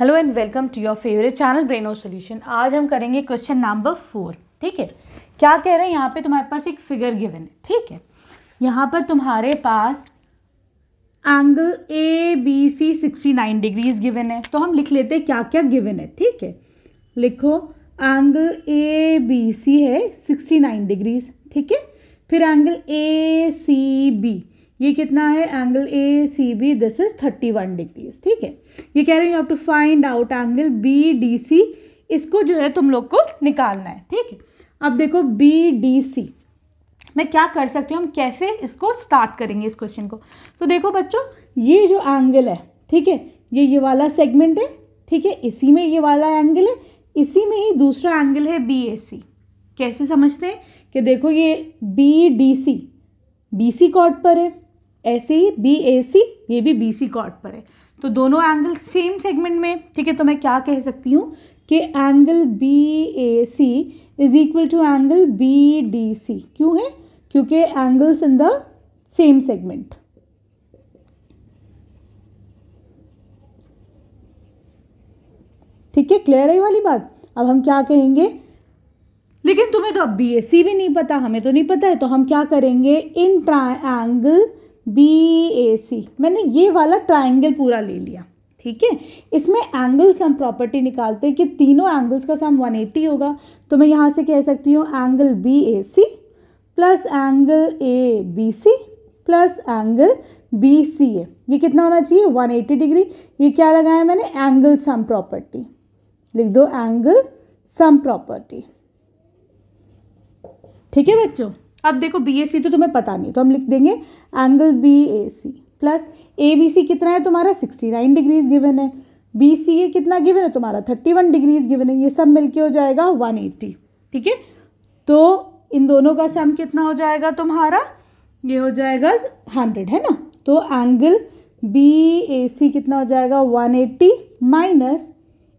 Hello and welcome to your favourite channel Braino solution आज हम करेंगे क्वेश्चन नंबर फोर ठीक है क्या कह रहे हैं यहाँ पे तुम्हारे पास एक फिगर गिवन है ठीक है यहाँ पर तुम्हारे पास angle A B C sixty nine degrees given है तो हम लिख लेते हैं क्या क्या गिवन है ठीक है लिखो एंगल ए बी सी है सिक्सटी नाइन डिग्रीज ठीक है फिर एंगल ए सी बी ये कितना है angle A C B this is thirty one degrees ठीक है ये कह रहे हैं you have to find out angle B D C इसको जो है तुम लोग को निकालना है ठीक है अब देखो बी डी सी मैं क्या कर सकती हूँ हम कैसे इसको स्टार्ट करेंगे इस क्वेश्चन को तो देखो बच्चों ये जो एंगल है ठीक है ये ये वाला सेगमेंट है ठीक है इसी में ये वाला एंगल है इसी में ही दूसरा एंगल है बी ए सी कैसे समझते हैं कि देखो ये B D C B C chord पर है ऐसे ही बी ए सी ये भी बी सी कॉर्ड पर है तो दोनों एंगल सेम सेगमेंट में ठीक है तो मैं क्या कह सकती हूँ कि angle B A C is equal to angle B D C क्यों है क्योंकि angles in the same segment ठीक है क्लियर है वाली बात अब हम क्या कहेंगे लेकिन तुम्हें तो अब बी भी नहीं पता हमें तो नहीं पता है तो हम क्या करेंगे इन ट्राइंगल बी ए सी मैंने ये वाला ट्राइंगल पूरा ले लिया ठीक है इसमें एंगल्स हम प्रॉपर्टी निकालते हैं कि तीनों एंगल्स का सम 180 होगा तो मैं यहाँ से कह सकती हूँ angle B A C plus angle A B C plus angle B C A ये कितना होना चाहिए 180 डिग्री ये क्या लगाया मैंने एंगल सम प्रॉपर्टी लिख दो एंगल सम प्रॉपर्टी ठीक है बच्चों अब देखो बी ए सी तो तुम्हें पता नहीं तो हम लिख देंगे angle B A C plus A B C कितना है तुम्हारा सिक्सटी नाइन डिग्रीज गिवन है बी सी ए कितना गिवन है तुम्हारा थर्टी वन डिग्रीज गिवन है ये सब मिलके हो जाएगा वन एट्टी ठीक है तो इन दोनों का सम कितना हो जाएगा तुम्हारा ये हो जाएगा हंड्रेड है ना तो एंगल बी ए सी कितना हो जाएगा वन एट्टी माइनस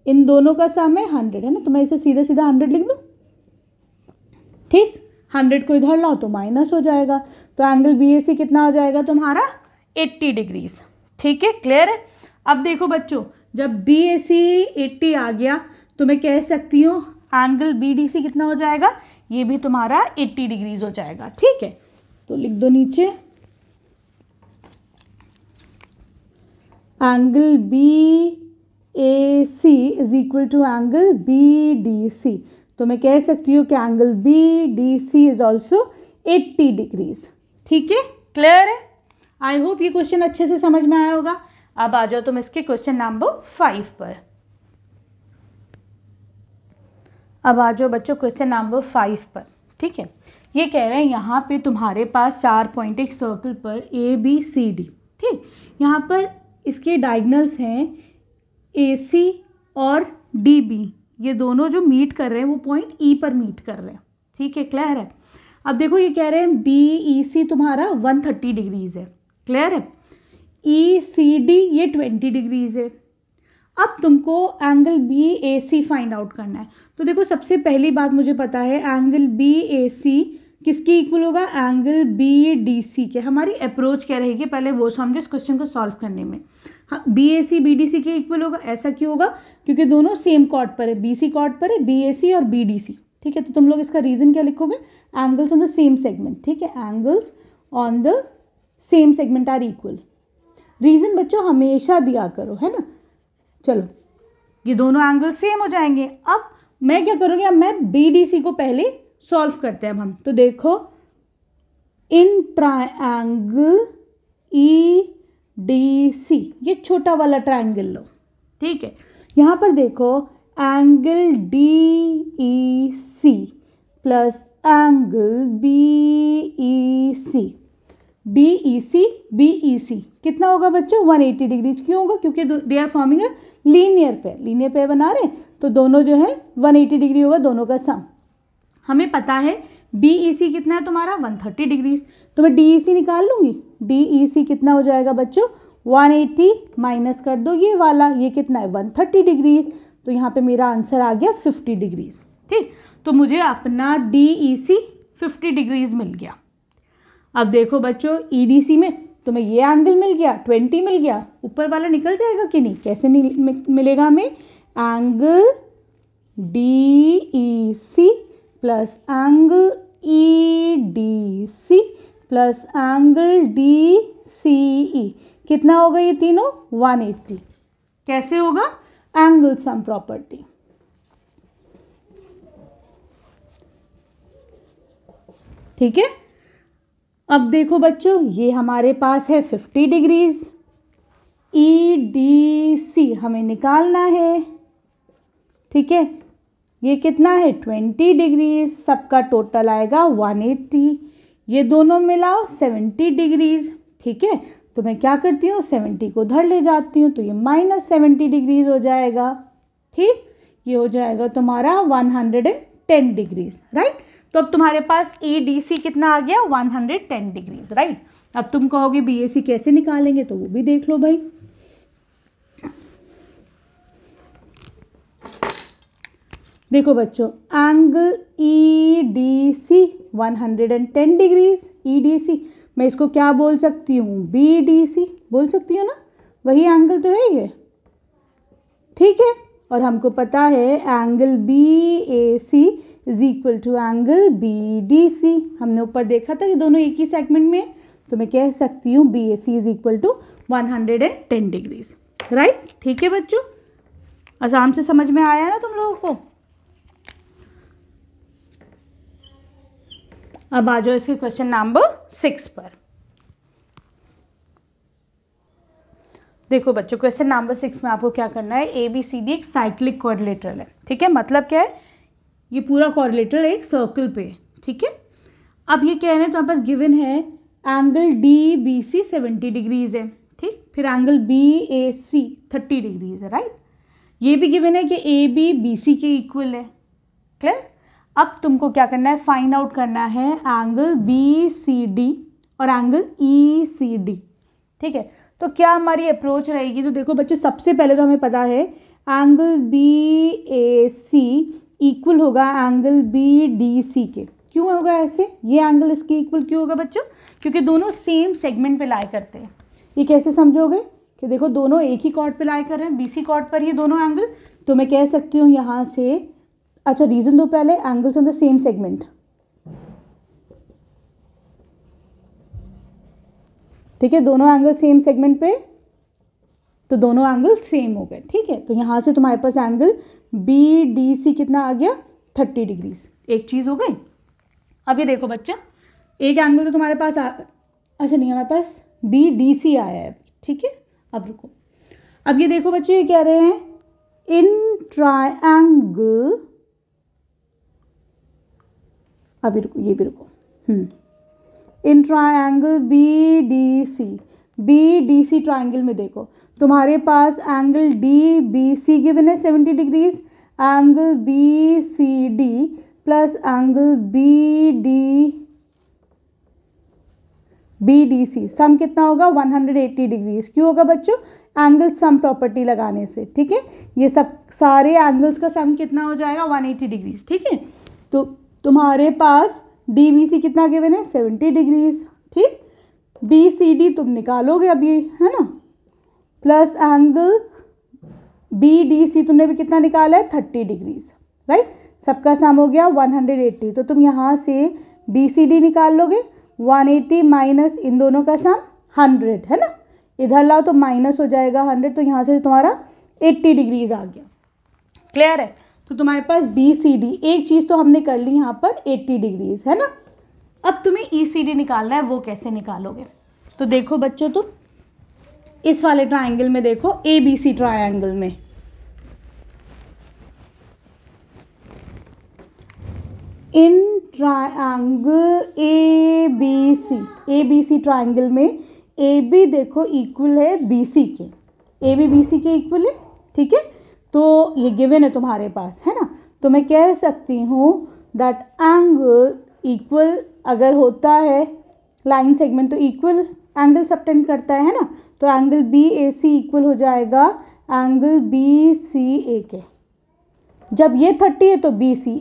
इन दोनों का सम है हंड्रेड है ना तो मैं इसे सीधा सीधा हंड्रेड लिख दूँ ठीक हंड्रेड को इधर लाओ तो माइनस हो जाएगा तो एंगल बी कितना हो जाएगा तुम्हारा एट्टी डिग्रीज ठीक है क्लियर है अब देखो बच्चों जब बी ए सी एट्टी आ गया तो मैं कह सकती हूँ एंगल बी डी सी कितना हो जाएगा ये भी तुम्हारा एट्टी डिग्रीज हो जाएगा ठीक है तो लिख दो नीचे angle B A C is equal to angle B D C तो मैं कह सकती हूँ कि angle B D C is also eighty degrees ठीक है क्लियर है आई होप ये क्वेश्चन अच्छे से समझ में आया होगा अब आ जाओ तुम इसके क्वेश्चन नंबर फाइव पर अब आ जाओ बच्चों क्वेश्चन नंबर फाइव पर ठीक है ये कह रहे हैं यहाँ पे तुम्हारे पास चार पॉइंट एक सर्कल पर ए बी सी डी ठीक यहाँ पर इसके डायगनल्स हैं ए सी और डी बी ये दोनों जो मीट कर रहे हैं वो पॉइंट ई e पर मीट कर रहे हैं ठीक है क्लियर है अब देखो ये कह रहे हैं बी ई सी तुम्हारा वन थर्टी डिग्रीज है क्लियर है ई सी डी ये ट्वेंटी डिग्रीज है अब तुमको angle B A C find out करना है तो देखो सबसे पहली बात मुझे पता है एंगल बी ए सी किसके इक्वल होगा एंगल बी डी सी के हमारी अप्रोच क्या रहेगी पहले वो समझो इस क्वेश्चन को सॉल्व करने में B A C B D C के इक्वल होगा ऐसा क्यों होगा क्योंकि दोनों सेम कॉर्ड पर है बी सी कॉर्ड पर है बी ए सी और बी डी सी ठीक है तो तुम लोग इसका रीज़न क्या लिखोगे angles on the same segment ठीक है angles on the same segment are equal reason बच्चों हमेशा दिया करो है ना चलो ये दोनों एंगल सेम हो जाएंगे अब मैं क्या करूँगी अब मैं बी डी सी को पहले सॉल्व करते हैं अब हम तो देखो इन ट्राइंगल ई डी सी ये छोटा वाला ट्राइंगल लो ठीक है यहाँ पर देखो angle D E C plus angle B E C D E C B E C कितना होगा बच्चों 180 डिग्री क्यों होगा क्योंकि दे आर फॉर्मिंग है लीनियर पेयर लीनियर पेयर बना रहे तो दोनों जो है 180 डिग्री होगा दोनों का सम हमें पता है बी ई सी कितना है तुम्हारा 130 डिग्रीज तो मैं डी ई सी निकाल लूँगी डी सी e कितना हो जाएगा बच्चों 180 माइनस कर दो ये वाला ये कितना है 130 डिग्री तो यहाँ पे मेरा आंसर आ गया 50 डिग्रीज ठीक तो मुझे अपना D E C fifty degrees मिल गया अब देखो बच्चों ई डी सी में तुम्हें तो ये एंगल मिल गया ट्वेंटी मिल गया ऊपर वाला निकल जाएगा कि नहीं कैसे नहीं मिलेगा हमें angle D E C plus angle E D C plus angle D C E कितना होगा ये तीनों 180 कैसे होगा एंगल सम प्रॉपर्टी ठीक है अब देखो बच्चों ये हमारे पास है 50 डिग्रीज ई डी सी हमें निकालना है ठीक है ये कितना है 20 डिग्रीज सबका टोटल आएगा 180 ये दोनों मिलाओ सेवेंटी डिग्रीज ठीक है तो मैं क्या करती हूँ सेवेंटी को उधर ले जाती हूँ तो ये माइनस सेवेंटी डिग्रीज हो जाएगा ठीक ये हो जाएगा तुम्हारा one hundred and ten degrees right तो अब तुम्हारे पास ए डी सी कितना आ गया one hundred ten degrees right अब तुम कहोगे बी ए सी कैसे निकालेंगे तो वो भी देख लो भाई देखो बच्चों angle E D C one hundred and ten degrees E D C मैं इसको क्या बोल सकती हूँ बी डी सी बोल सकती हूँ ना वही एंगल तो है ये ठीक है और हमको पता है angle B A C is equal to angle B D C हमने ऊपर देखा था कि दोनों एक ही सेगमेंट में तो मैं कह सकती हूँ B A C is equal to one hundred and ten degrees right ठीक है बच्चों आसाम से समझ में आया ना तुम लोगों को अब आ जाओ इसके क्वेश्चन नंबर सिक्स पर देखो बच्चों क्वेश्चन नंबर सिक्स में आपको क्या करना है ए बी सी डी एक साइक्लिक कॉर्डिलेटर है ठीक है मतलब क्या है ये पूरा है एक सर्कल पे ठीक है अब ये कह रहे हैं तो हमारे पास गिवन है angle D B C seventy degrees है ठीक फिर angle B A C thirty degrees है राइट ये भी गिवन है कि ए बी बी सी के इक्वल है क्लियर अब तुमको क्या करना है फाइंड आउट करना है एंगल बी सी डी और एंगल ई सी डी ठीक है तो क्या हमारी अप्रोच रहेगी तो देखो बच्चों सबसे पहले तो हमें पता है angle B A C equal होगा एंगल बी डी सी के क्यों होगा ऐसे ये एंगल इसके इक्वल क्यों होगा बच्चों क्योंकि दोनों सेम सेगमेंट पे लाई करते हैं ये कैसे समझोगे कि देखो दोनों एक ही कॉर्ड पे लाई कर रहे हैं बी सी कॉर्ड पर ये दोनों एंगल तो मैं कह सकती हूँ यहाँ से अच्छा रीज़न दो पहले angles on the same segment ठीक है दोनों एंगल सेम सेगमेंट पे तो दोनों एंगल सेम हो गए ठीक है तो यहां से तुम्हारे पास एंगल बी डी सी कितना आ गया थर्टी डिग्रीज एक चीज़ हो गई अब ये देखो बच्चा एक एंगल तो तुम्हारे पास आ अच्छा नहीं हमारे पास बी डी सी आया है ठीक है अब रुको अब ये देखो बच्चे ये कह रहे हैं इन ट्राइंगल अभी रुको ये भी रुको hmm. In triangle B D C B D C triangle में देखो तुम्हारे पास angle D B C given है seventy degrees angle B C D plus angle B D B D C sum कितना होगा 180 डिग्रीज क्यों होगा बच्चों एंगल सम प्रॉपर्टी लगाने से ठीक है ये सब सारे एंगल्स का सम कितना हो जाएगा 180 डिग्रीज ठीक है तो तुम्हारे पास डी बी सी कितना गिवन है सेवेंटी डिग्रीज ठीक बी सी डी तुम निकालोगे अभी है ना plus angle B D C तुमने भी कितना निकाला है थर्टी डिग्रीज राइट सबका सम हो गया वन हंड्रेड एट्टी तो तुम यहाँ से बी सी डी निकाल लोगे वन एट्टी माइनस इन दोनों का सम हंड्रेड है ना इधर लाओ तो माइनस हो जाएगा हंड्रेड तो यहाँ से तुम्हारा एट्टी डिग्रीज आ गया क्लियर है तो तुम्हारे पास बी सी डी एक चीज़ तो हमने कर ली यहाँ पर 80 डिग्रीज है ना अब तुम्हें ई सी डी निकालना है वो कैसे निकालोगे तो देखो बच्चों तुम इस वाले ट्राइंगल में देखो ए बी सी ट्राइंगल में in triangle A B C A B C triangle में ए बी देखो इक्वल है बी सी के ए बी बी सी के इक्वल है ठीक है तो ये गिवन है तुम्हारे पास है ना तो मैं कह सकती हूँ दैट एंगल इक्वल अगर होता है लाइन सेगमेंट तो इक्वल एंगल सबटेंड करता है ना तो angle B A C equal हो जाएगा एंगल बी सी ए के जब ये थर्टी है तो बी सी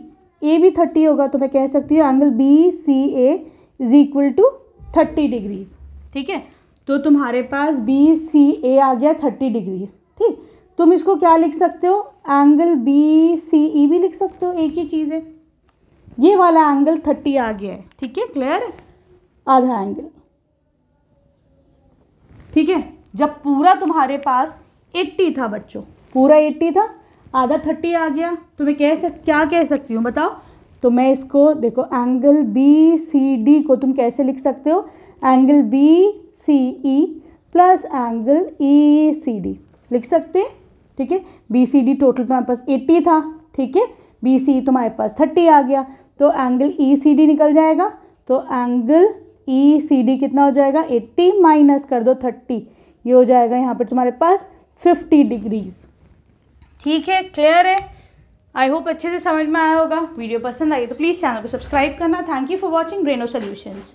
ए भी थर्टी होगा तो मैं कह सकती हूँ angle B C A is equal to thirty degrees ठीक है तो तुम्हारे पास बी सी ए आ गया थर्टी डिग्रीज ठीक तुम इसको क्या लिख सकते हो एंगल बी सी ई भी लिख सकते हो एक ही चीज़ है ये वाला एंगल थर्टी आ गया है ठीक है क्लियर आधा एंगल ठीक है जब पूरा तुम्हारे पास एट्टी था बच्चों पूरा एट्टी था आधा थर्टी आ गया तो मैं कह सक क्या कह सकती हूँ बताओ तो मैं इसको देखो एंगल बी सी डी को तुम कैसे लिख सकते हो angle B C E plus angle E C D लिख सकते हैं ठीक है बी सी डी टोटल तुम्हारे पास एट्टी था ठीक है बी सी e तुम्हारे पास थर्टी आ गया तो एंगल ई सी डी निकल जाएगा तो एंगल ई सी डी कितना हो जाएगा एट्टी माइनस कर दो थर्टी ये हो जाएगा यहाँ पर तुम्हारे पास फिफ्टी डिग्रीज ठीक है क्लियर है आई होप अच्छे से समझ में आया होगा वीडियो पसंद आई तो प्लीज़ चैनल को सब्सक्राइब करना thank you for watching Braino solutions